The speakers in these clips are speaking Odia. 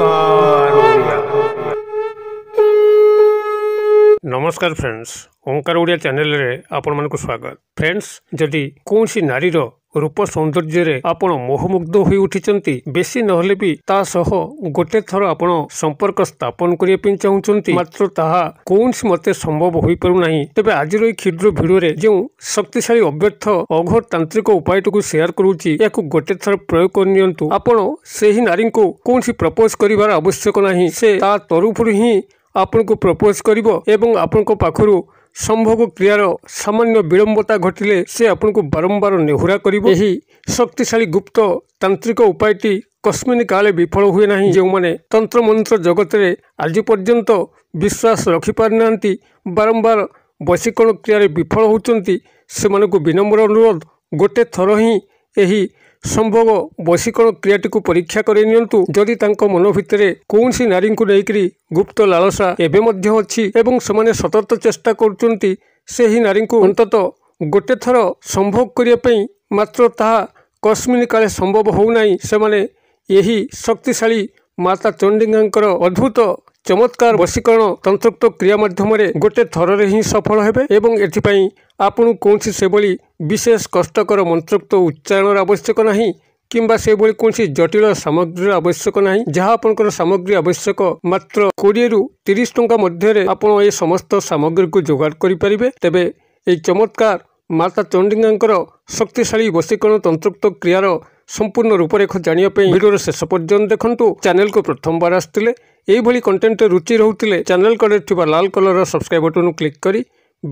ओंकार नमस्कार फ्रेंड्स ओंकार ओडिया चैनल रे आपण मन को स्वागत फ्रेंड्स जदि कोनसी नारी रो ରୂପ ସୌନ୍ଦର୍ଯ୍ୟରେ ଆପଣ ମୋହମୁଗ୍ଧ ହୋଇ ଉଠିଛନ୍ତି ବେଶୀ ନହେଲେ ବି ତା ସହ ଗୋଟେ ଥର ଆପଣ ସମ୍ପର୍କ ସ୍ଥାପନ କରିବା ପାଇଁ ଚାହୁଁଛନ୍ତି ମାତ୍ର ତାହା କୌଣସି ମତେ ସମ୍ଭବ ହୋଇପାରୁନାହିଁ ତେବେ ଆଜିର ଏହି କ୍ଷୁଦ୍ର ଭିଡ଼ିଓରେ ଯେଉଁ ଶକ୍ତିଶାଳୀ ଅବ୍ୟର୍ଥ ତାନ୍ତ୍ରିକ ଉପାୟଟିକୁ ସେୟାର କରୁଛି ଏହାକୁ ଗୋଟେ ଥର ପ୍ରୟୋଗ କରି ନିଅନ୍ତୁ ଆପଣ ସେହି ନାରୀଙ୍କୁ କୌଣସି ପ୍ରପୋଜ କରିବାର ଆବଶ୍ୟକ ନାହିଁ ସେ ତା ତରଫରୁ ହିଁ ଆପଣଙ୍କୁ ପ୍ରପୋଜ କରିବ ଏବଂ ଆପଣଙ୍କ ପାଖରୁ ସମ୍ଭୋଗ କ୍ରିୟାର ସାମାନ୍ୟ ବିଳମ୍ବତା ଘଟିଲେ ସେ ଆପଣଙ୍କୁ ବାରମ୍ବାର ନେହୁରା କରିବ ଏହି ଶକ୍ତିଶାଳୀ ଗୁପ୍ତ ତାନ୍ତ୍ରିକ ଉପାୟଟି କସ୍ମିନ କାଳେ ବିଫଳ ହୁଏ ନାହିଁ ଯେଉଁମାନେ ତନ୍ତ୍ରମନ୍ତ୍ର ଜଗତରେ ଆଜି ପର୍ଯ୍ୟନ୍ତ ବିଶ୍ୱାସ ରଖିପାରିନାହାନ୍ତି ବାରମ୍ବାର ବଶୀକରଣ କ୍ରିୟାରେ ବିଫଳ ହେଉଛନ୍ତି ସେମାନଙ୍କୁ ବିନମ୍ର ଅନୁରୋଧ ଗୋଟେ ଥର ହିଁ ଏହି ସମ୍ଭବ ବଶୀକରଣ କ୍ରିୟାଟିକୁ ପରୀକ୍ଷା କରି ନିଅନ୍ତୁ ଯଦି ତାଙ୍କ ମନ ଭିତରେ କୌଣସି ନାରୀଙ୍କୁ ନେଇକରି ଗୁପ୍ତ ଲାଳସା ଏବେ ମଧ୍ୟ ଅଛି ଏବଂ ସେମାନେ ସତର୍କ ଚେଷ୍ଟା କରୁଛନ୍ତି ସେହି ନାରୀଙ୍କୁ ଅନ୍ତତଃ ଗୋଟିଏ ଥର ସମ୍ଭୋଗ କରିବା ପାଇଁ ମାତ୍ର ତାହା କସ୍ମିନ କାଳେ ସମ୍ଭବ ହେଉନାହିଁ ସେମାନେ ଏହି ଶକ୍ତିଶାଳୀ ମାତା ଚଣ୍ଡିଙ୍କର ଅଦ୍ଭୁତ ଚମତ୍କାର ବଶୀକରଣ ତନ୍ତ୍ରୋକ୍ତ କ୍ରିୟା ମାଧ୍ୟମରେ ଗୋଟିଏ ଥରରେ ହିଁ ସଫଳ ହେବେ ଏବଂ ଏଥିପାଇଁ ଆପଣ କୌଣସି ସେଭଳି ବିଶେଷ କଷ୍ଟକର ମନ୍ତ୍ରୋକ୍ତ ଉଚ୍ଚାରଣର ଆବଶ୍ୟକ ନାହିଁ କିମ୍ବା ସେଭଳି କୌଣସି ଜଟିଳ ସାମଗ୍ରୀର ଆବଶ୍ୟକ ନାହିଁ ଯାହା ଆପଣଙ୍କର ସାମଗ୍ରୀ ଆବଶ୍ୟକ ମାତ୍ର କୋଡ଼ିଏରୁ ତିରିଶ ଟଙ୍କା ମଧ୍ୟରେ ଆପଣ ଏ ସମସ୍ତ ସାମଗ୍ରୀକୁ ଯୋଗାଡ଼ କରିପାରିବେ ତେବେ ଏହି ଚମତ୍କାର ମାତା ଚଣ୍ଡିଙ୍ଗାଙ୍କର ଶକ୍ତିଶାଳୀ ବଶୀକରଣ ତନ୍ତ୍ରୋକ୍ତ କ୍ରିୟାର ସମ୍ପୂର୍ଣ୍ଣ ରୂପରେଖ ଜାଣିବା ପାଇଁ ଭିଡ଼ିଓର ଶେଷ ପର୍ଯ୍ୟନ୍ତ ଦେଖନ୍ତୁ ଚ୍ୟାନେଲକୁ ପ୍ରଥମବାର ଆସିଥିଲେ ଏହିଭଳି କଣ୍ଟେଣ୍ଟରେ ରୁଚି ରହୁଥିଲେ ଚ୍ୟାନେଲ କଡ଼ରେ ଥିବା ଲାଲ କଲରର ସବସ୍କ୍ରାଇବ୍ ବଟନକୁ କ୍ଲିକ୍ କରି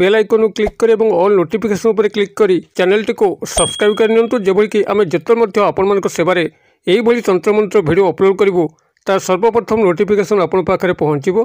ବେଲ୍ ଆଇକନକୁ କ୍ଲିକ୍ କରି ଏବଂ ଅଲ୍ ନୋଟିଫିକେସନ୍ ଉପରେ କ୍ଲିକ୍ କରି ଚ୍ୟାନେଲଟିକୁ ସବସ୍କ୍ରାଇବ୍ କରିନିଅନ୍ତୁ ଯେଭଳିକି ଆମେ ଯେତେବେଳେ ମଧ୍ୟ ଆପଣମାନଙ୍କ ସେବାରେ ଏହିଭଳି ତନ୍ତ୍ରମନ୍ତ୍ର ଭିଡ଼ିଓ ଅପଲୋଡ଼ କରିବୁ ତାର ସର୍ବପ୍ରଥମ ନୋଟିଫିକେସନ୍ ଆପଣଙ୍କ ପାଖରେ ପହଞ୍ଚିବ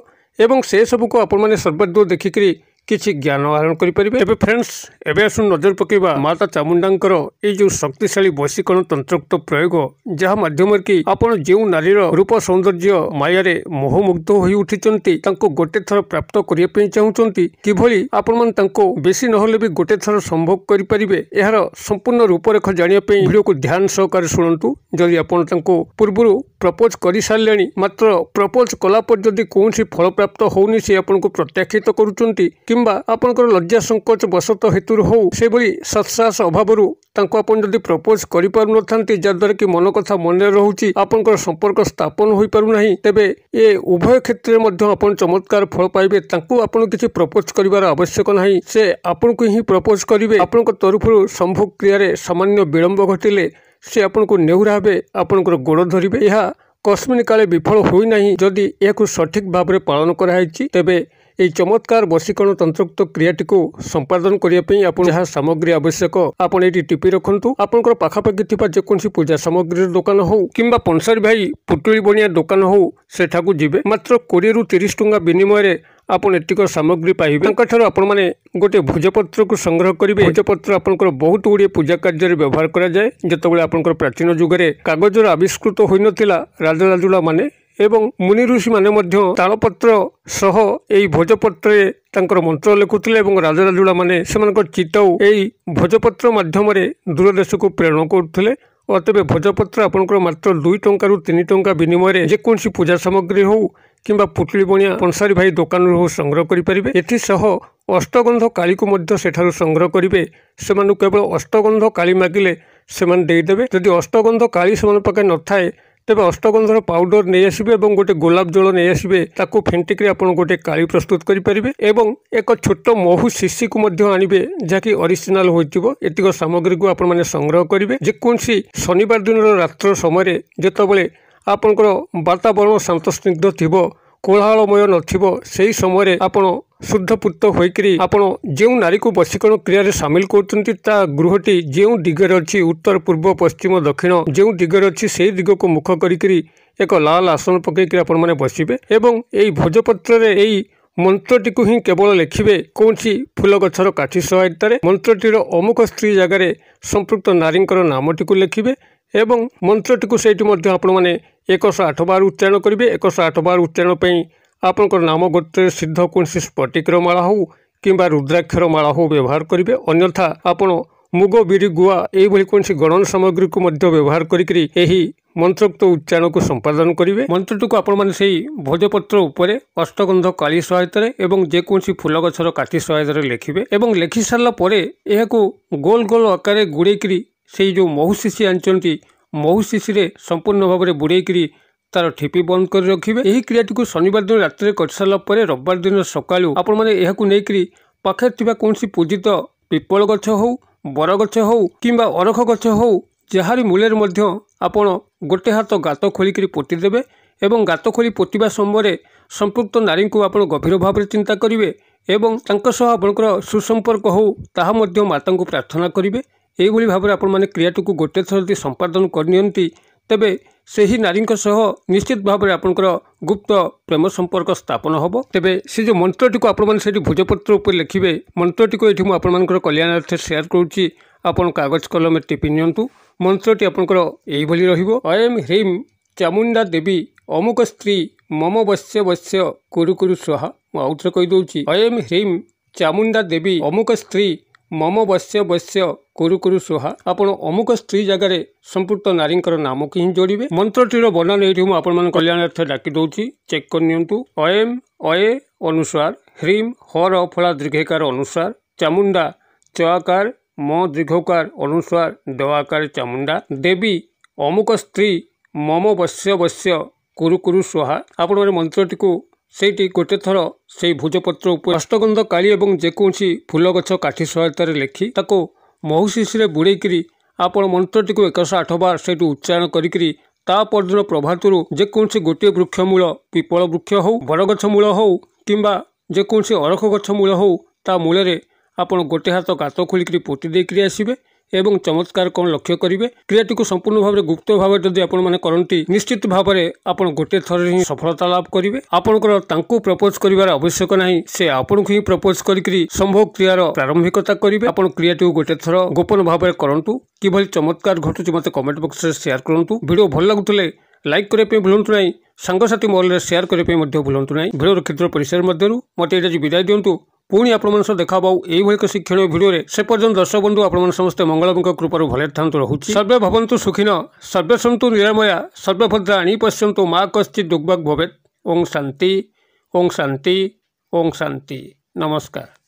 ଏବଂ ସେସବୁକୁ ଆପଣମାନେ ସର୍ବାଧିକ ଦେଖିକରି କିଛି ଜ୍ଞାନ ଆହରଣ କରିପାରିବେ ଏବେ ଫ୍ରେଣ୍ଡସ୍ ଏବେ ଆସୁ ନଜର ପକାଇବା ମାତା ଚାମୁଣ୍ଡାଙ୍କର ଏଇ ଯେଉଁ ଶକ୍ତିଶାଳୀ ବୈଶିକରଣ ତନ୍ତ୍ରୋକ୍ତ ପ୍ରୟୋଗ ଯାହା ମାଧ୍ୟମରେ କି ଆପଣ ଯେଉଁ ନାରୀର ରୂପ ସୌନ୍ଦର୍ଯ୍ୟ ମାୟାରେ ମୋହମୁଗ୍ଧ ହୋଇ ଉଠିଛନ୍ତି ତାଙ୍କୁ ଗୋଟେ ଥର ପ୍ରାପ୍ତ କରିବା ପାଇଁ ଚାହୁଁଛନ୍ତି କିଭଳି ଆପଣମାନେ ତାଙ୍କୁ ବେଶୀ ନହେଲେ ବି ଗୋଟେ ଥର ସମ୍ଭବ କରିପାରିବେ ଏହାର ସମ୍ପୂର୍ଣ୍ଣ ରୂପରେଖ ଜାଣିବା ପାଇଁ ଭିଡ଼ିଓକୁ ଧ୍ୟାନ ସହକାରେ ଶୁଣନ୍ତୁ ଯଦି ଆପଣ ତାଙ୍କୁ ପୂର୍ବରୁ ପ୍ରପୋଜ୍ କରିସାରିଲେଣି ମାତ୍ର ପ୍ରପୋଜ୍ କଲାପରେ ଯଦି କୌଣସି ଫଳପ୍ରାପ୍ତ ହେଉନି ସେ ଆପଣଙ୍କୁ ପ୍ରତ୍ୟାଖ୍ୟତ କରୁଛନ୍ତି କିମ୍ବା ଆପଣଙ୍କର ଲଜ୍ଜା ସଙ୍କୋଚ ବଶତଃ ହେତୁରୁ ହେଉ ସେଭଳି ସତ୍ସାହସ ଅଭାବରୁ ତାଙ୍କୁ ଆପଣ ଯଦି ପ୍ରପୋଜ୍ କରିପାରୁନଥାନ୍ତି ଯାହାଦ୍ୱାରା କି ମନ କଥା ମନେ ରହୁଛି ଆପଣଙ୍କର ସମ୍ପର୍କ ସ୍ଥାପନ ହୋଇପାରୁନାହିଁ ତେବେ ଏ ଉଭୟ କ୍ଷେତ୍ରରେ ମଧ୍ୟ ଆପଣ ଚମତ୍କାର ଫଳ ପାଇବେ ତାଙ୍କୁ ଆପଣ କିଛି ପ୍ରପୋଜ୍ କରିବାର ଆବଶ୍ୟକ ନାହିଁ ସେ ଆପଣଙ୍କୁ ହିଁ ପ୍ରପୋଜ୍ କରିବେ ଆପଣଙ୍କ ତରଫରୁ ସମ୍ଭୋଗ କ୍ରିୟାରେ ସାମାନ୍ୟ ବିଳମ୍ବ ଘଟିଲେ ସେ ଆପଣଙ୍କୁ ନେହୁରା ହେବେ ଆପଣଙ୍କର ଗୋଡ଼ ଧରିବେ ଏହା କଶ୍ମୀର କାଳେ ବିଫଳ ହୋଇନାହିଁ ଯଦି ଏହାକୁ ସଠିକ୍ ଭାବରେ ପାଳନ କରାଯାଇଛି ତେବେ ଏହି ଚମତ୍କାର ବସିକରଣ ତନ୍ତ୍ରୁକ୍ତ କ୍ରିୟାଟିକୁ ସମ୍ପାଦନ କରିବା ପାଇଁ ଆପଣ ଯାହା ସାମଗ୍ରୀ ଆବଶ୍ୟକ ଆପଣ ଏଇଠି ଟିପି ରଖନ୍ତୁ ଆପଣଙ୍କର ପାଖାପାଖି ଥିବା ଯେକୌଣସି ପୂଜା ସାମଗ୍ରୀର ଦୋକାନ ହେଉ କିମ୍ବା ପନ୍ସାରୀ ଭାଇ ପୁଟୁଳି ବଣିଆ ଦୋକାନ ହେଉ ସେଠାକୁ ଯିବେ ମାତ୍ର କୋଡ଼ିଏରୁ ତିରିଶ ଟଙ୍କା ବିନିମୟରେ ଆପଣ ଏତିକ ସାମଗ୍ରୀ ପାଇବେ ତାଙ୍କଠାରୁ ଆପଣମାନେ ଗୋଟିଏ ଭୋଜପତ୍ରକୁ ସଂଗ୍ରହ କରିବେ ଭୋଜପତ୍ର ଆପଣଙ୍କର ବହୁତ ଗୁଡ଼ିଏ ପୂଜା କାର୍ଯ୍ୟରେ ବ୍ୟବହାର କରାଯାଏ ଯେତେବେଳେ ଆପଣଙ୍କର ପ୍ରାଚୀନ ଯୁଗରେ କାଗଜର ଆବିଷ୍କୃତ ହୋଇନଥିଲା ରାଜରାଜୁଡ଼ାମାନେ ଏବଂ ମୁନି ଋଷିମାନେ ମଧ୍ୟ ତାଳପତ୍ର ସହ ଏହି ଭୋଜପତ୍ରରେ ତାଙ୍କର ମନ୍ତ୍ର ଲେଖୁଥିଲେ ଏବଂ ରାଜରାଜୁଡ଼ାମାନେ ସେମାନଙ୍କ ଚିତଉ ଏହି ଭୋଜପତ୍ର ମାଧ୍ୟମରେ ଦୂରଦେଶକୁ ପ୍ରେରଣ କରୁଥିଲେ ଓ ତେବେ ଭୋଜପତ୍ର ଆପଣଙ୍କର ମାତ୍ର ଦୁଇ ଟଙ୍କାରୁ ତିନି ଟଙ୍କା ବିନିମୟରେ ଯେକୌଣସି ପୂଜା ସାମଗ୍ରୀ ହେଉ କିମ୍ବା ପୁତୁଳି ବଣିଆ ପଞ୍ଚାରୀ ଭାଇ ଦୋକାନରୁ ହେଉ ସଂଗ୍ରହ କରିପାରିବେ ଏଥିସହ ଅଷ୍ଟଗନ୍ଧ କାଳୀକୁ ମଧ୍ୟ ସେଠାରୁ ସଂଗ୍ରହ କରିବେ ସେମାନଙ୍କୁ କେବଳ ଅଷ୍ଟଗନ୍ଧ କାଳୀ ମାଗିଲେ ସେମାନେ ଦେଇଦେବେ ଯଦି ଅଷ୍ଟଗନ୍ଧ କାଳୀ ସେମାନଙ୍କ ପାଖରେ ନଥାଏ ତେବେ ଅଷ୍ଟଗନ୍ଧର ପାଉଡର ନେଇଆସିବେ ଏବଂ ଗୋଟେ ଗୋଲାପ ଜଳ ନେଇଆସିବେ ତାକୁ ଫେଣ୍ଟିକିରି ଆପଣ ଗୋଟେ କାଳି ପ୍ରସ୍ତୁତ କରିପାରିବେ ଏବଂ ଏକ ଛୋଟ ମହୁ ଶିଶିକୁ ମଧ୍ୟ ଆଣିବେ ଯାହାକି ଅରିଜିନାଲ ହୋଇଥିବ ଏତିକ ସାମଗ୍ରୀକୁ ଆପଣମାନେ ସଂଗ୍ରହ କରିବେ ଯେକୌଣସି ଶନିବାର ଦିନର ରାତ୍ର ସମୟରେ ଯେତେବେଳେ ଆପଣଙ୍କର ବାତାବରଣ ଶାନ୍ତସ୍ନିଗ୍ଧ ଥିବ କୋଳାହଳମୟ ନଥିବ ସେହି ସମୟରେ ଆପଣ ଶୁଦ୍ଧପୁତ୍ର ହୋଇକରି ଆପଣ ଯେଉଁ ନାରୀକୁ ବଶୀକରଣ କ୍ରିୟାରେ ସାମିଲ କରୁଛନ୍ତି ତା ଗୃହଟି ଯେଉଁ ଦିଗରେ ଅଛି ଉତ୍ତର ପୂର୍ବ ପଶ୍ଚିମ ଦକ୍ଷିଣ ଯେଉଁ ଦିଗରେ ଅଛି ସେହି ଦିଗକୁ ମୁଖ କରିକିରି ଏକ ଲାଲ ଆସନ ପକାଇକରି ଆପଣମାନେ ବସିବେ ଏବଂ ଏହି ଭୋଜପତ୍ରରେ ଏହି ମନ୍ତ୍ରଟିକୁ ହିଁ କେବଳ ଲେଖିବେ କୌଣସି ଫୁଲ ଗଛର କାଠି ସହାୟତାରେ ମନ୍ତ୍ରଟିର ଅମୁକ ସ୍ତ୍ରୀ ଜାଗାରେ ସମ୍ପୃକ୍ତ ନାରୀଙ୍କର ନାମଟିକୁ ଲେଖିବେ ଏବଂ ମନ୍ତ୍ରଟିକୁ ସେଇଠି ମଧ୍ୟ ଆପଣମାନେ ଏକଶହ ଆଠ ବାର ଉଚ୍ଚାରଣ କରିବେ ଏକଶହ ଆଠ ବାର ଉଚ୍ଚାରଣ ପାଇଁ ଆପଣଙ୍କର ନାମ ଗୋତ୍ରରେ ସିଦ୍ଧ କୌଣସି ସ୍ଫଟିକର ମାଳା ହେଉ କିମ୍ବା ରୁଦ୍ରାକ୍ଷର ମାଳା ହେଉ ବ୍ୟବହାର କରିବେ ଅନ୍ୟଥା ଆପଣ ମୁଗ ବିରି ଗୁଆ ଏହିଭଳି କୌଣସି ଗଣନ ସାମଗ୍ରୀକୁ ମଧ୍ୟ ବ୍ୟବହାର କରିକିରି ଏହି ମନ୍ତ୍ରୋକ୍ତ ଉଚ୍ଚାରଣକୁ ସମ୍ପାଦନ କରିବେ ମନ୍ତ୍ରଟିକୁ ଆପଣମାନେ ସେହି ଭୋଜପତ୍ର ଉପରେ ଅଷ୍ଟଗନ୍ଧ କାଳି ସହାୟତାରେ ଏବଂ ଯେକୌଣସି ଫୁଲ ଗଛର କାଠି ସହାୟତାରେ ଲେଖିବେ ଏବଂ ଲେଖି ସାରିଲା ପରେ ଏହାକୁ ଗୋଲ ଗୋଲ ଆକାରରେ ଗୁଡ଼େଇକିରି ସେହି ଯେଉଁ ମହୁ ଶିଶି ଆଣିଛନ୍ତି ମହୁ ଶିଶିରେ ସମ୍ପୂର୍ଣ୍ଣ ଭାବରେ ବୁଡ଼େଇକିରି ତାର ଠିପି ବନ୍ଦ କରି ରଖିବେ ଏହି କ୍ରିୟାଟିକୁ ଶନିବାର ଦିନ ରାତିରେ କରିସାରିଲା ପରେ ରବିବାର ଦିନ ସକାଳୁ ଆପଣମାନେ ଏହାକୁ ନେଇକରି ପାଖରେ ଥିବା କୌଣସି ପୂଜିତ ପିପଳ ଗଛ ହେଉ ବର ଗଛ ହେଉ କିମ୍ବା ଅରଖ ଗଛ ହେଉ ଯାହାରି ମୂଲ୍ୟରେ ମଧ୍ୟ ଆପଣ ଗୋଟେ ହାତ ଗାତ ଖୋଳିକରି ପୋତିଦେବେ ଏବଂ ଗାତ ଖୋଳି ପୋତିବା ସମୟରେ ସମ୍ପୃକ୍ତ ନାରୀଙ୍କୁ ଆପଣ ଗଭୀର ଭାବରେ ଚିନ୍ତା କରିବେ ଏବଂ ତାଙ୍କ ସହ ଆପଣଙ୍କର ସୁସମ୍ପର୍କ ହେଉ ତାହା ମଧ୍ୟ ମାତାଙ୍କୁ ପ୍ରାର୍ଥନା କରିବେ ଏହିଭଳି ଭାବରେ ଆପଣମାନେ କ୍ରିୟାଟିକୁ ଗୋଟେ ଥର ଯଦି ସମ୍ପାଦନ କରିନିଅନ୍ତି ତେବେ ସେହି ନାରୀଙ୍କ ସହ ନିଶ୍ଚିତ ଭାବରେ ଆପଣଙ୍କର ଗୁପ୍ତ ପ୍ରେମ ସମ୍ପର୍କ ସ୍ଥାପନ ହେବ ତେବେ ସେ ଯେଉଁ ମନ୍ତ୍ରଟିକୁ ଆପଣମାନେ ସେଠି ଭୋଜପତ୍ର ଉପରେ ଲେଖିବେ ମନ୍ତ୍ରଟିକୁ ଏଠି ମୁଁ ଆପଣମାନଙ୍କର କଲ୍ୟାଣାର୍ଥେ ସେୟାର କରୁଛି ଆପଣ କାଗଜ କଲମରେ ଟିପି ନିଅନ୍ତୁ ମନ୍ତ୍ରଟି ଆପଣଙ୍କର ଏଇଭଳି ରହିବ ଅଏମ୍ ହ୍ରିମ୍ ଚାମୁଣ୍ଡା ଦେବୀ ଅମୁକ ସ୍ତ୍ରୀ ମମ ବସ୍ୟ ବସ୍ୟ କୁରୁ କୁରୁ ସ୍ୱାହା ମୁଁ ଆଉଥରେ କହିଦେଉଛି ଅଏମ୍ ହ୍ରିମ୍ ଚାମୁଣ୍ଡା ଦେବୀ ଅମୁକ ସ୍ତ୍ରୀ ମମ ବୈଶ୍ୟ ବୈଶ୍ୟ କୁରୁ କୁରୁ ସୁହା ଆପଣ ଅମୁକ ସ୍ତ୍ରୀ ଜାଗାରେ ସମ୍ପୃକ୍ତ ନାରୀଙ୍କର ନାମକୁ ହିଁ ଯୋଡ଼ିବେ ମନ୍ତ୍ରଟିର ବର୍ଣ୍ଣନ ଏଇଠି ମୁଁ ଆପଣମାନଙ୍କ କଲ୍ୟାଣାର୍ଥ ଡାକି ଦେଉଛି ଚେକ୍ କରି ନିଅନ୍ତୁ ଅଏମ୍ ଅଏ ଅନୁସାର ହ୍ରୀମ୍ ହର ଫଳା ଦୀର୍ଘକାର ଅନୁସାର ଚାମୁଣ୍ଡା ଚୟାକାର ମ ଦୀର୍ଘକାର ଅନୁସାର ଆକାର ଚାମୁଣ୍ଡା ଦେବୀ ଅମୁକ ସ୍ତ୍ରୀ ମମ ବୈଶ୍ୟ ବୈଶ୍ୟ କୁରୁ କୁରୁ ସୁହା ଆପଣମାନେ ମନ୍ତ୍ରଟିକୁ ସେଇଠି ଗୋଟେ ଥର ସେଇ ଭୋଜପତ୍ର ଉପରେ ଅଷ୍ଟଗନ୍ଧ କାଳି ଏବଂ ଯେକୌଣସି ଫୁଲ ଗଛ କାଠି ସହାୟତାରେ ଲେଖି ତାକୁ ମହୁ ଶିଶିରେ ବୁଡ଼େଇକିରି ଆପଣ ମନ୍ତ୍ରଟିକୁ ଏକଶହ ଆଠ ବାର ସେଇଠୁ ଉଚ୍ଚାରଣ କରିକିରି ତା ପରଦିନ ପ୍ରଭାତରୁ ଯେକୌଣସି ଗୋଟିଏ ବୃକ୍ଷ ମୂଳ ପିପଳ ବୃକ୍ଷ ହେଉ ବଡ଼ ମୂଳ ହେଉ କିମ୍ବା ଯେକୌଣସି ଅରଖ ଗଛ ମୂଳ ହେଉ ତା ମୂଳରେ ଆପଣ ଗୋଟେ ହାତ ଗାତ ଖୋଳିକିରି ପୋତି ଦେଇକରି ଆସିବେ ଏବଂ ଚମତ୍କାର କ'ଣ ଲକ୍ଷ୍ୟ କରିବେ କ୍ରିୟାଟିକୁ ସମ୍ପୂର୍ଣ୍ଣ ଭାବରେ ଗୁପ୍ତ ଭାବରେ ଯଦି ଆପଣମାନେ କରନ୍ତି ନିଶ୍ଚିତ ଭାବରେ ଆପଣ ଗୋଟିଏ ଥରରେ ହିଁ ସଫଳତା ଲାଭ କରିବେ ଆପଣଙ୍କର ତାଙ୍କୁ ପ୍ରପୋଜ୍ କରିବାର ଆବଶ୍ୟକ ନାହିଁ ସେ ଆପଣଙ୍କୁ ହିଁ ପ୍ରପୋଜ୍ କରିକି ସମ୍ଭବ କ୍ରିୟାର ପ୍ରାରମ୍ଭିକତା କରିବେ ଆପଣ କ୍ରିୟାଟିକୁ ଗୋଟିଏ ଥର ଗୋପନ ଭାବରେ କରନ୍ତୁ କିଭଳି ଚମତ୍କାର ଘଟୁଛି ମୋତେ କମେଣ୍ଟ ବକ୍ସରେ ସେୟାର କରନ୍ତୁ ଭିଡ଼ିଓ ଭଲ ଲାଗୁଥିଲେ ଲାଇକ୍ କରିବା ପାଇଁ ଭୁଲନ୍ତୁ ନାହିଁ ସାଙ୍ଗସାଥୀ ମହଲରେ ସେୟାର କରିବା ପାଇଁ ମଧ୍ୟ ଭୁଲନ୍ତୁ ନାହିଁ ଭିଡ଼ିଓର କ୍ଷୁଦ୍ର ପରିସର ମଧ୍ୟରୁ ମୋତେ ଏଇଟା ବିଦାୟ ଦିଅନ୍ତୁ ପୁଣି ଆପଣମାନଙ୍କ ସହ ଦେଖା ପାଉ ଏଇଭଳି ଏକ ଶିକ୍ଷଣୀୟ ଭିଡ଼ିଓରେ ସେ ପର୍ଯ୍ୟନ୍ତ ଦର୍ଶକ ବନ୍ଧୁ ଆପଣମାନେ ସମସ୍ତେ ମଙ୍ଗଳଙ୍କ କୃପାରୁ ଭଲରେ ଥାନ୍ତୁ ରହୁଛି ସର୍ବେ ଭବନ୍ତୁ ସୁଖୀନ ସର୍ବେ ସନ୍ତୁ ନିରାମୟା ସର୍ବଭଦ୍ରାଣୀ ପଶ୍ୟନ୍ତୁ ମା କଶ୍ଚିତ୍ ଦୁଗ୍ବାଗ୍ ଭବେତ୍ ଓଂ ଶାନ୍ତି ଓଂ ଶାନ୍ତି ଓଂ ଶାନ୍ତି ନମସ୍କାର